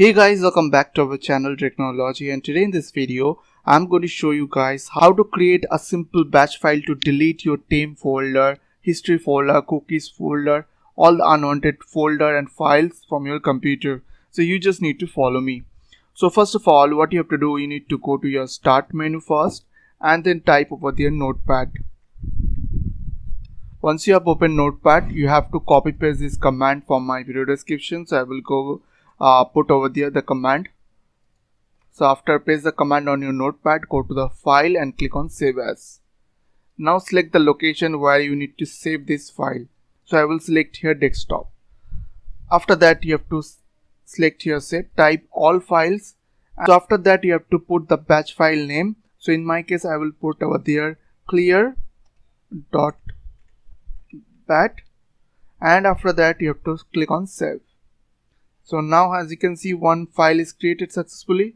Hey guys welcome back to our channel Technology and today in this video I'm going to show you guys how to create a simple batch file to delete your tame folder, history folder, cookies folder, all the unwanted folder and files from your computer. So you just need to follow me. So first of all what you have to do you need to go to your start menu first and then type over there notepad. Once you have opened notepad you have to copy paste this command from my video description so I will go uh, put over there the command so after paste the command on your notepad go to the file and click on save as now select the location where you need to save this file so I will select here desktop after that you have to select here save type all files so after that you have to put the batch file name so in my case I will put over there clear dot bat and after that you have to click on save so now as you can see one file is created successfully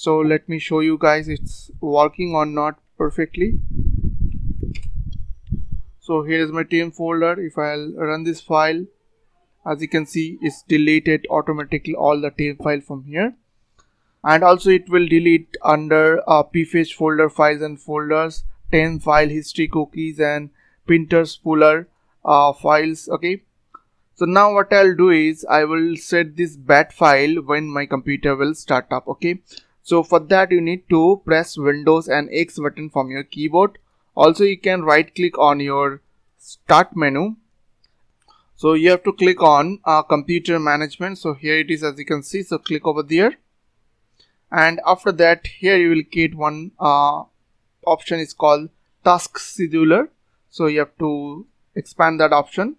so let me show you guys it's working or not perfectly so here's my team folder if i'll run this file as you can see it's deleted automatically all the team file from here and also it will delete under uh, folder files and folders 10 file history cookies and printers puller uh, files okay so now what i'll do is i will set this bat file when my computer will start up okay so for that you need to press windows and x button from your keyboard also you can right click on your start menu so you have to click on uh, computer management so here it is as you can see so click over there and after that here you will get one uh, option is called task scheduler so you have to expand that option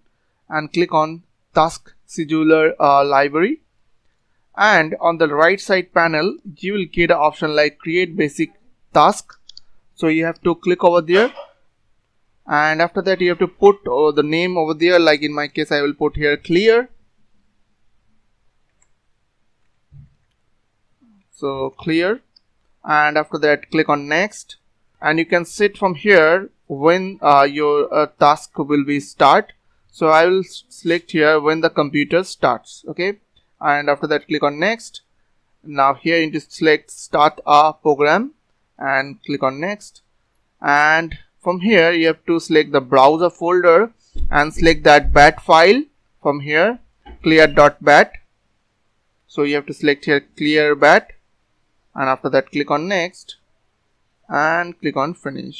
and click on task scheduler uh, library and on the right side panel you will get an option like create basic task so you have to click over there and after that you have to put uh, the name over there like in my case I will put here clear so clear and after that click on next and you can set from here when uh, your uh, task will be start so I will select here when the computer starts okay and after that click on next now here you just select start a program and click on next and from here you have to select the browser folder and select that bat file from here clear.bat so you have to select here clear bat and after that click on next and click on finish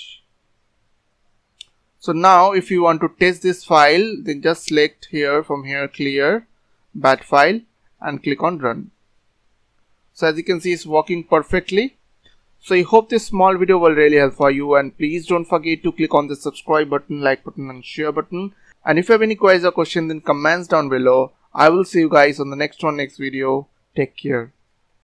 so now if you want to test this file then just select here from here clear bat file and click on run so as you can see it's working perfectly so I hope this small video will really help for you and please don't forget to click on the subscribe button, like button and share button. And if you have any queries or questions then comments down below. I will see you guys on the next one next video. Take care.